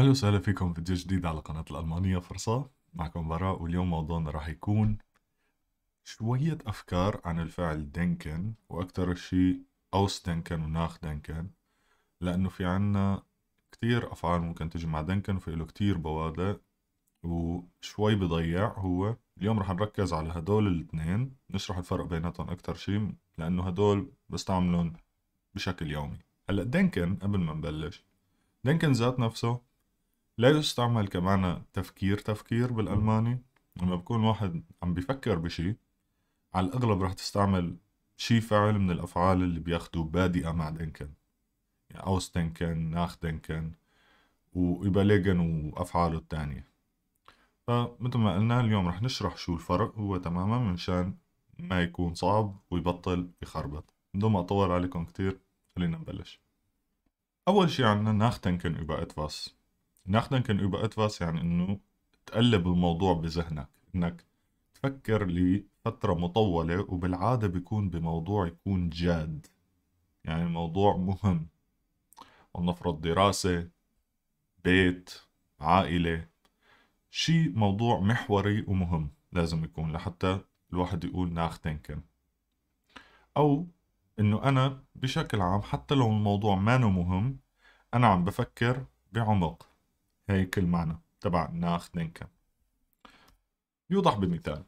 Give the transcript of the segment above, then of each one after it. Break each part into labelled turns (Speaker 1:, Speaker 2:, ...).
Speaker 1: اهلا وسهلا فيكم فيديو جديد على قناة الألمانية فرصة معكم براء واليوم موضوعنا راح يكون شوية أفكار عن الفعل دنكن وأكتر شيء أوس دنكن وناخ دنكن لأنه في عنا كتير أفعال ممكن تجي مع دنكن وفي له كتير بوادق وشوي بضيع هو اليوم راح نركز على هدول الاثنين نشرح الفرق بيناتهم أكتر شيء لأنه هدول بستعملهم بشكل يومي هلا دنكن قبل ما نبلش دنكن ذات نفسه لا يستعمل كمان تفكير تفكير بالألماني لما بكون واحد عم بيفكر بشي على الأغلب رح تستعمل شي فعل من الأفعال اللي بياخدوا بادئة مع دنكن يعني ناخ ناخدنكن وإباليجن وأفعاله التانية فمثل ما قلنا اليوم رح نشرح شو الفرق هو تماما منشان ما يكون صعب ويبطل يخربط بدون ما أطول عليكم كتير خلينا نبلش أول شي عنا ناختنكن إبا إتفاس نحن über etwas يعني انه تقلب الموضوع بذهنك انك تفكر لفترة مطولة وبالعادة بيكون بموضوع يكون جاد يعني موضوع مهم ولنفرض دراسة بيت عائلة شي موضوع محوري ومهم لازم يكون لحتى الواحد يقول ناختنكن أو إنه أنا بشكل عام حتى لو الموضوع ما مهم أنا عم بفكر بعمق كل معنى تبع ناخدنكا يوضح بالمثال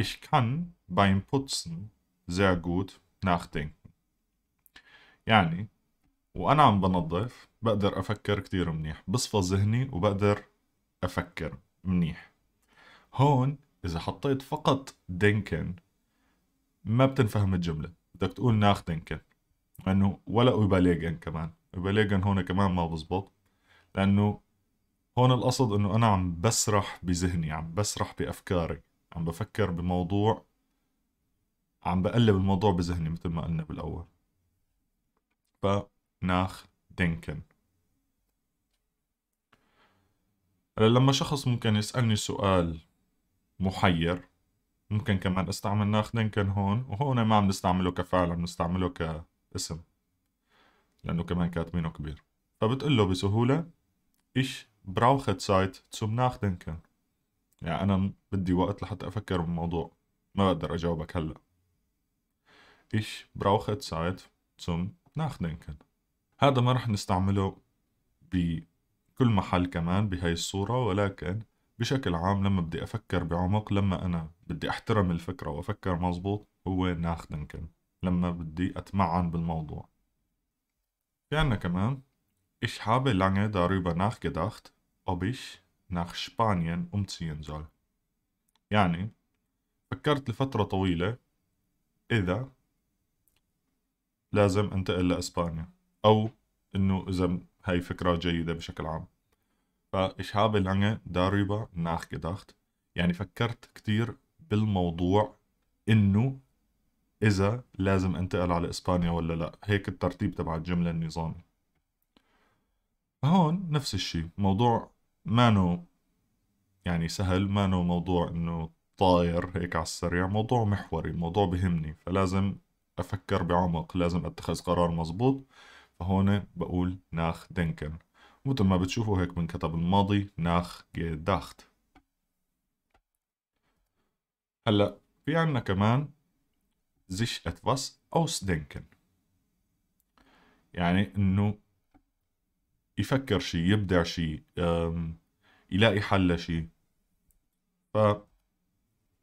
Speaker 1: Ich kann beim Putzen sehr gut nachdenken يعني وأنا عم بنظف بقدر أفكر كتير منيح بصفى ذهني وبقدر أفكر منيح هون إذا حطيت فقط دينكن ما بتنفهم الجملة بدك تقول دينكن لأنه ولا أوباليجن كمان أوباليجن هون كمان ما بزبط لانه هون القصد انه انا عم بسرح بذهني عم بسرح بافكاري عم بفكر بموضوع عم بقلب الموضوع بذهني مثل ما قلنا بالاول ف ناخ دينكن لما شخص ممكن يسألني سؤال محير ممكن كمان استعمل ناخ دينكن هون وهون ما عم نستعمله كفعل عم نستعمله كاسم لأنه كمان كاتبينه كبير فبتقول له بسهولة Ich brauche Zeit zum Nachdenken. يعني أنا بدي وقت لحتى أفكر بالموضوع ما بقدر أجاوبك هلأ Ich brauche Zeit zum Nachdenken هذا ما رح نستعمله بكل محل كمان بهاي الصورة ولكن بشكل عام لما بدي أفكر بعمق لما أنا بدي أحترم الفكرة وأفكر مزبوط هو ناخدنكن لما بدي أتمعن بالموضوع في عنا كمان Ich habe lange darüber nachgedacht, ob ich nach Spanien umziehen soll. يعني فكرت لفترة طويلة إذا لازم أنتقل لأسبانيا أو إنه إذا هاي فكرة جيدة بشكل عام فإيش habe lange داريبا ناخجدخت يعني فكرت كتير بالموضوع إنه إذا لازم أنتقل على إسبانيا ولا لا هيك الترتيب تبع الجملة النظامي فهون نفس الشيء موضوع مانو يعني سهل مانو موضوع انه طاير هيك على السريع موضوع محوري موضوع بهمني فلازم افكر بعمق لازم اتخذ قرار مزبوط فهون بقول ناخ دنكن مثل ما بتشوفوا هيك بنكتب الماضي ناخ داخت هلا في عنا كمان اتفاس اوس دنكن يعني انه يفكر شيء يبدع شيء يلاقي حل لشيء ف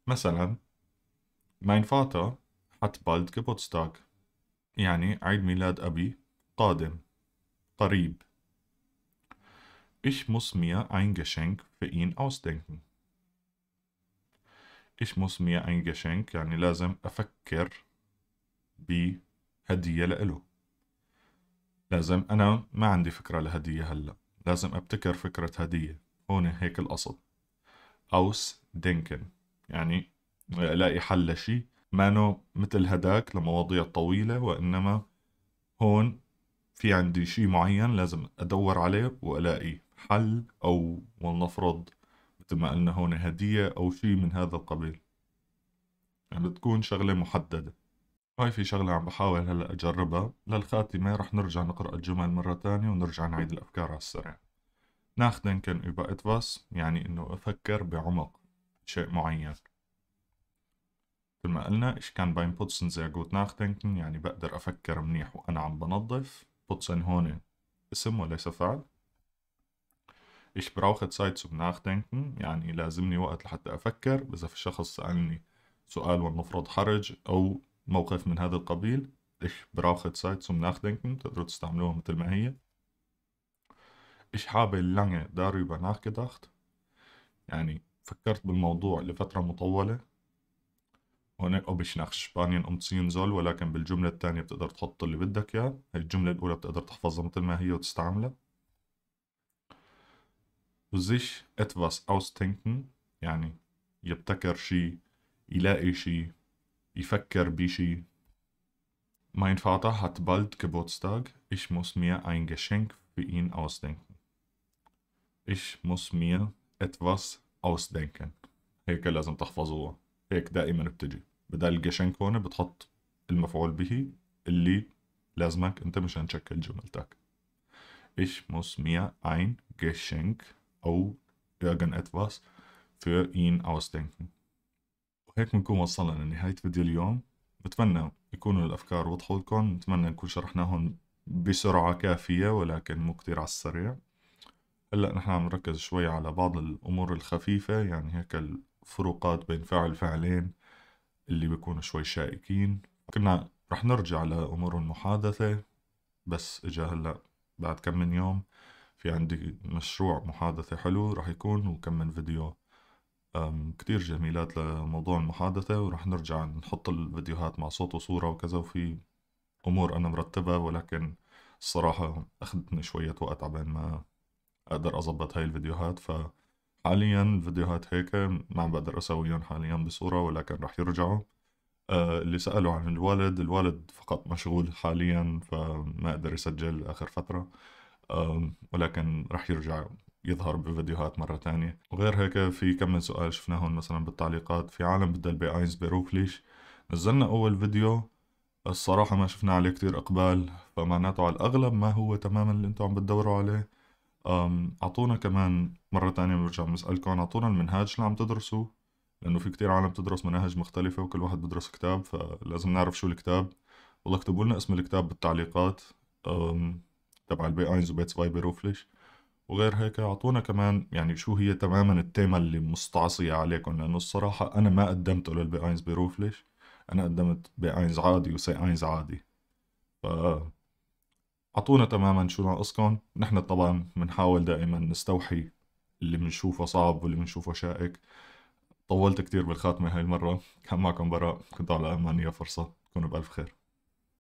Speaker 1: مثلا ماين فاتا hat بالد كبوتستاك يعني عيد ميلاد أبي قادم قريب Ich muss mir ein Geschenk für ihn ausdenken. Ich muss mir ein Geschenk يعني لازم أفكر بهدية لإلو. لازم أنا ما عندي فكرة لهدية هلأ لازم أبتكر فكرة هدية هون هيك القصد أوس دينكن يعني ألاقي حل لشي مانو مثل هداك لمواضيع طويلة وإنما هون في عندي شي معين لازم أدور عليه وألاقي حل أو ولنفرض مثل ما قلنا هون هدية أو شي من هذا القبيل يعني بتكون شغلة محددة هاي في شغلة عم بحاول هلأ أجربها للخاتمة رح نرجع نقرأ الجمل مرة تانية ونرجع نعيد الأفكار على السريع كان über إتفاس يعني إنه أفكر بعمق شيء معين مثل ما قلنا إيش كان باين بوتسن زي جوت ناخدن يعني بقدر أفكر منيح وأنا عم بنظف بوتسن هون اسم وليس فعل إيش brauche سايتس zum يعني لازمني وقت لحتى أفكر إذا في شخص سألني سؤال ولنفرض حرج أو موقف من هذا القبيل إيش براخت سايت nachdenken ناخدنكن تقدروا تستعملوها مثل ما هي Ich habe lange darüber nachgedacht يعني فكرت بالموضوع لفترة مطولة هون ob نخ nach ام umziehen ولكن بالجملة الثانية بتقدر تحط اللي بدك إياه هي الجملة الأولى بتقدر تحفظها مثل ما هي وتستعملها وزيش etwas ausdenken يعني يبتكر شي يلاقي شي يفكر بشي Mein Vater hat bald Geburtstag, ich muss mir ein Geschenk für ihn ausdenken. Ich muss mir etwas ausdenken. هيك لازم تحفظوها هيك دائما بتجي بدل الجشنك هون بتحط المفعول به اللي لازمك انت مشان تشكل جملتك ich muss mir ein Geschenk او oh, irgendetwas für ihn ausdenken هيك بنكون وصلنا لنهاية فيديو اليوم بتمنى يكونوا الأفكار وضحوا لكم بتمنى نكون شرحناهم بسرعة كافية ولكن مو كتير على السريع هلأ نحن عم نركز شوي على بعض الأمور الخفيفة يعني هيك الفروقات بين فعل فعلين اللي بيكونوا شوي شائكين كنا رح نرجع لأمور المحادثة بس إجا هلأ بعد كم من يوم في عندي مشروع محادثة حلو رح يكون وكم من فيديو كتير جميلات لموضوع المحادثة ورح نرجع نحط الفيديوهات مع صوت وصورة وكذا وفي أمور أنا مرتبها ولكن الصراحة أخذتني شوية وقت عبين ما أقدر أظبط هاي الفيديوهات فحاليا الفيديوهات هيك ما عم بقدر أسويهم حاليا بصورة ولكن رح يرجعوا أه، اللي سألوا عن الوالد الوالد فقط مشغول حاليا فما قدر يسجل آخر فترة ولكن رح يرجع يظهر بفيديوهات مرة تانية وغير هيك في كم من سؤال شفناهم مثلا بالتعليقات في عالم بدل بأينز بيروح ليش نزلنا أول فيديو الصراحة ما شفنا عليه كتير إقبال فمعناته على الأغلب ما هو تماما اللي انتم عم بتدوروا عليه أعطونا كمان مرة تانية برجع بسألكم أعطونا المنهاج اللي عم تدرسوا لأنه في كتير عالم تدرس مناهج مختلفة وكل واحد بدرس كتاب فلازم نعرف شو الكتاب والله اكتبوا لنا اسم الكتاب بالتعليقات تبع البي اينز وبيتس باي بيروفليش وغير هيك اعطونا كمان يعني شو هي تماما التيمة اللي مستعصية عليكم لانه الصراحة انا ما قدمت له البي اينز ليش انا قدمت بي اينز عادي وسي اينز عادي ف اعطونا تماما شو ناقصكم نحن طبعا بنحاول دائما نستوحي اللي بنشوفه صعب واللي بنشوفه شائك طولت كتير بالخاتمة هاي المرة كان معكم براء كنت على امانية فرصة تكونوا بألف خير